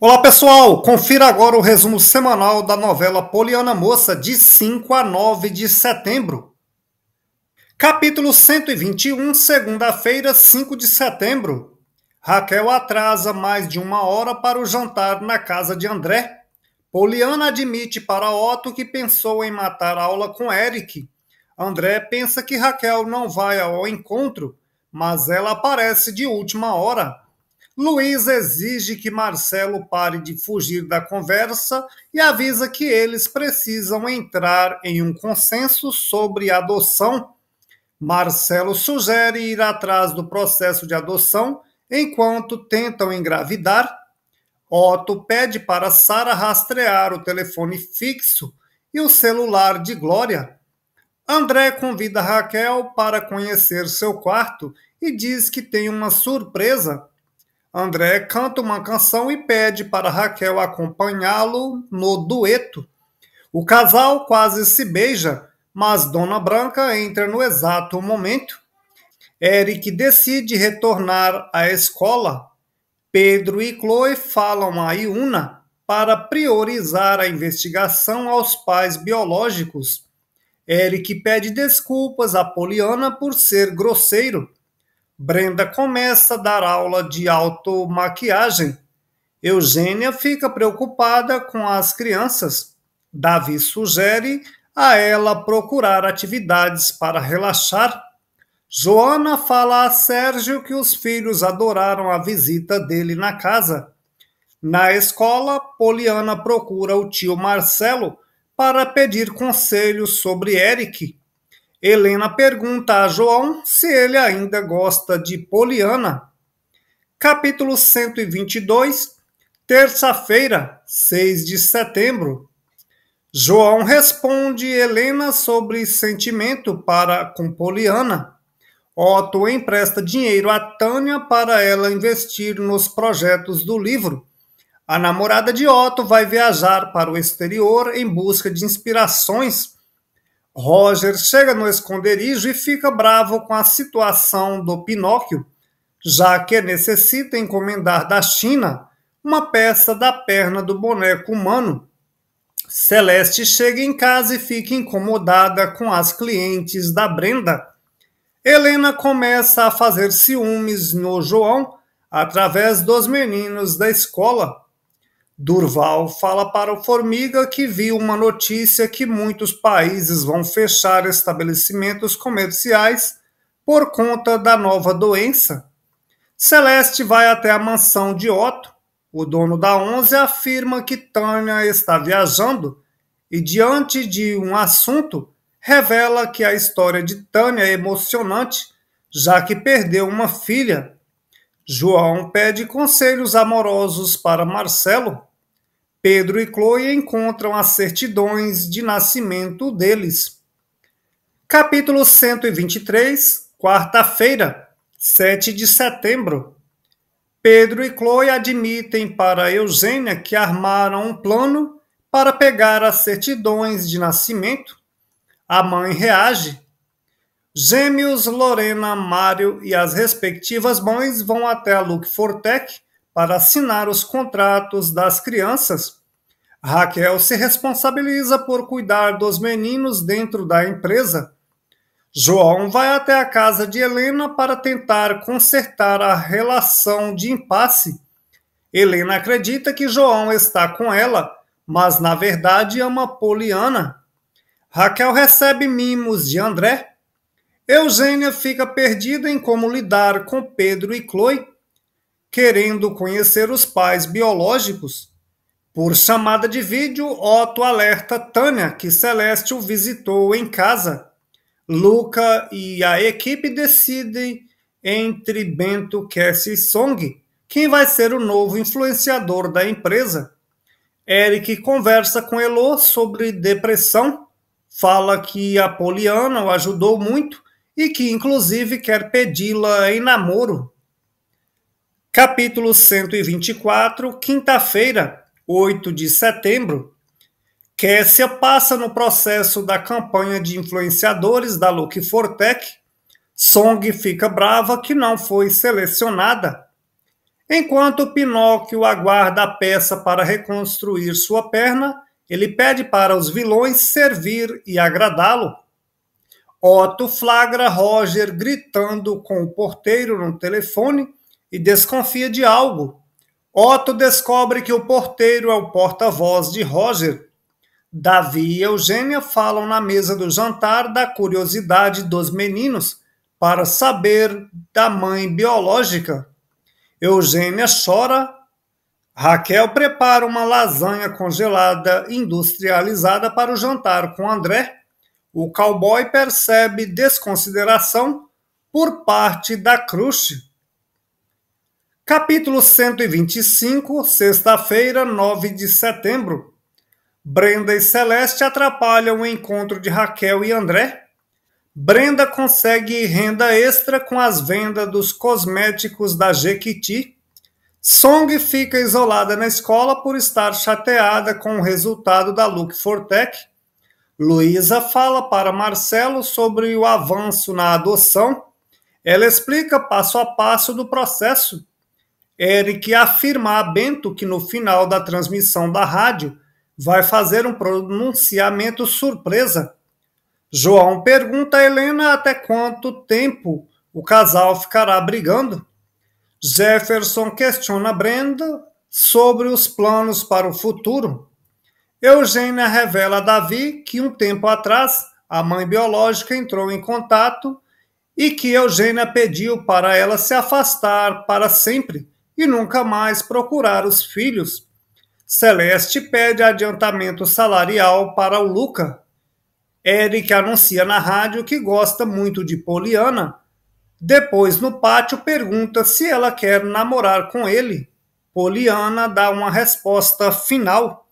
Olá pessoal, confira agora o resumo semanal da novela Poliana Moça de 5 a 9 de setembro. Capítulo 121, segunda-feira, 5 de setembro. Raquel atrasa mais de uma hora para o jantar na casa de André. Poliana admite para Otto que pensou em matar aula com Eric. André pensa que Raquel não vai ao encontro, mas ela aparece de última hora. Luiz exige que Marcelo pare de fugir da conversa e avisa que eles precisam entrar em um consenso sobre adoção. Marcelo sugere ir atrás do processo de adoção enquanto tentam engravidar. Otto pede para Sara rastrear o telefone fixo e o celular de Glória. André convida Raquel para conhecer seu quarto e diz que tem uma surpresa André canta uma canção e pede para Raquel acompanhá-lo no dueto. O casal quase se beija, mas Dona Branca entra no exato momento. Eric decide retornar à escola. Pedro e Chloe falam a Iuna para priorizar a investigação aos pais biológicos. Eric pede desculpas a Poliana por ser grosseiro Brenda começa a dar aula de automaquiagem. Eugênia fica preocupada com as crianças. Davi sugere a ela procurar atividades para relaxar. Joana fala a Sérgio que os filhos adoraram a visita dele na casa. Na escola, Poliana procura o tio Marcelo para pedir conselhos sobre Eric. Helena pergunta a João se ele ainda gosta de Poliana. Capítulo 122, terça-feira, 6 de setembro. João responde Helena sobre sentimento para com Poliana. Otto empresta dinheiro a Tânia para ela investir nos projetos do livro. A namorada de Otto vai viajar para o exterior em busca de inspirações Roger chega no esconderijo e fica bravo com a situação do Pinóquio, já que necessita encomendar da China uma peça da perna do boneco humano. Celeste chega em casa e fica incomodada com as clientes da Brenda. Helena começa a fazer ciúmes no João através dos meninos da escola. Durval fala para o Formiga que viu uma notícia que muitos países vão fechar estabelecimentos comerciais por conta da nova doença. Celeste vai até a mansão de Otto. O dono da Onze afirma que Tânia está viajando e, diante de um assunto, revela que a história de Tânia é emocionante, já que perdeu uma filha. João pede conselhos amorosos para Marcelo Pedro e Chloe encontram as certidões de nascimento deles. Capítulo 123, quarta-feira, 7 de setembro. Pedro e Chloe admitem para Eugênia que armaram um plano para pegar as certidões de nascimento. A mãe reage. Gêmeos Lorena, Mário e as respectivas mães vão até a Luke Fortec para assinar os contratos das crianças, Raquel se responsabiliza por cuidar dos meninos dentro da empresa. João vai até a casa de Helena para tentar consertar a relação de impasse. Helena acredita que João está com ela, mas na verdade ama Poliana. Raquel recebe mimos de André. Eugênia fica perdida em como lidar com Pedro e Chloe querendo conhecer os pais biológicos. Por chamada de vídeo, Otto alerta Tânia que Celeste o visitou em casa. Luca e a equipe decidem entre Bento, Cassie e Song quem vai ser o novo influenciador da empresa. Eric conversa com Elo sobre depressão, fala que a Poliana o ajudou muito e que inclusive quer pedi-la em namoro. Capítulo 124, quinta-feira, 8 de setembro. Kessia passa no processo da campanha de influenciadores da Look Fortec. Song fica brava que não foi selecionada. Enquanto Pinóquio aguarda a peça para reconstruir sua perna, ele pede para os vilões servir e agradá-lo. Otto flagra Roger gritando com o porteiro no telefone e desconfia de algo. Otto descobre que o porteiro é o porta-voz de Roger. Davi e Eugênia falam na mesa do jantar da curiosidade dos meninos para saber da mãe biológica. Eugênia chora. Raquel prepara uma lasanha congelada industrializada para o jantar com André. O cowboy percebe desconsideração por parte da Crush. Capítulo 125, sexta-feira, 9 de setembro. Brenda e Celeste atrapalham o encontro de Raquel e André. Brenda consegue renda extra com as vendas dos cosméticos da Jequiti. Song fica isolada na escola por estar chateada com o resultado da Look Tech. Luísa fala para Marcelo sobre o avanço na adoção. Ela explica passo a passo do processo. Eric afirma a Bento que no final da transmissão da rádio vai fazer um pronunciamento surpresa. João pergunta a Helena até quanto tempo o casal ficará brigando. Jefferson questiona Brenda sobre os planos para o futuro. Eugênia revela a Davi que um tempo atrás a mãe biológica entrou em contato e que Eugênia pediu para ela se afastar para sempre e nunca mais procurar os filhos. Celeste pede adiantamento salarial para o Luca. Eric anuncia na rádio que gosta muito de Poliana. Depois, no pátio, pergunta se ela quer namorar com ele. Poliana dá uma resposta final.